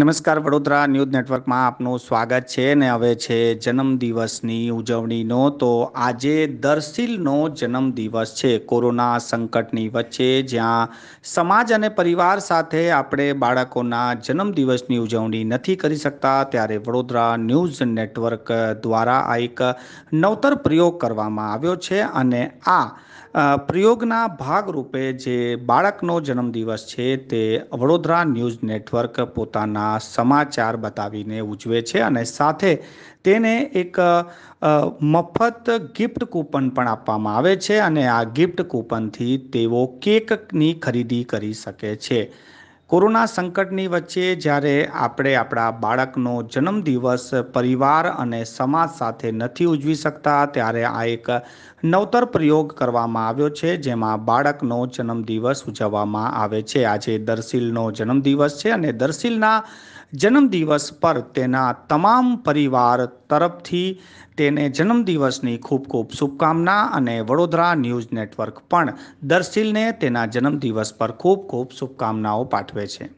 નમસ્કાર વડોદરા ન્યૂઝ નેટવર્કમાં આપનું સ્વાગત છે ને હવે છે જન્મદિવસની ઉજવણીનો તો આજે દર્શિલનો જન્મદિવસ છે કોરોના સંકટની વચ્ચે જ્યાં સમાજ અને પરિવાર સાથે આપણે બાળકોના જન્મદિવસની ઉજવણી નથી કરી શકતા ત્યારે વડોદરા ન્યૂઝ નેટવર્ક દ્વારા આ એક નવતર પ્રયોગ કરવામાં આવ્યો છે અને આ પ્રયોગના ભાગરૂપે જે બાળકનો જન્મદિવસ છે તે વડોદરા ન્યૂઝ નેટવર્ક પોતાના ના સમાચાર બતાવીને ઉજવે છે અને સાથે તેને એક મફત ગિફ્ટ કૂપન પણ આપવામાં આવે છે અને આ ગિફ્ટ કૂપનથી તેઓ કેકની ખરીદી કરી શકે છે કોરોના સંકટની વચ્ચે જ્યારે આપણે આપણા બાળકનો જન્મદિવસ પરિવાર અને સમાજ સાથે નથી ઉજવી શકતા ત્યારે આ એક નવતર પ્રયોગ કરવામાં આવ્યો છે જેમાં બાળકનો જન્મદિવસ ઉજવવામાં આવે છે આજે દર્શિલનો જન્મદિવસ છે અને દર્શિલના જન્મદિવસ પર તેના તમામ પરિવાર તરફથી તેને જન્મદિવસની ખૂબ ખૂબ શુભકામના અને વડોદરા ન્યૂઝ નેટવર્ક પણ દર્શિલને તેના જન્મદિવસ પર ખૂબ ખૂબ શુભકામનાઓ પાઠવે છે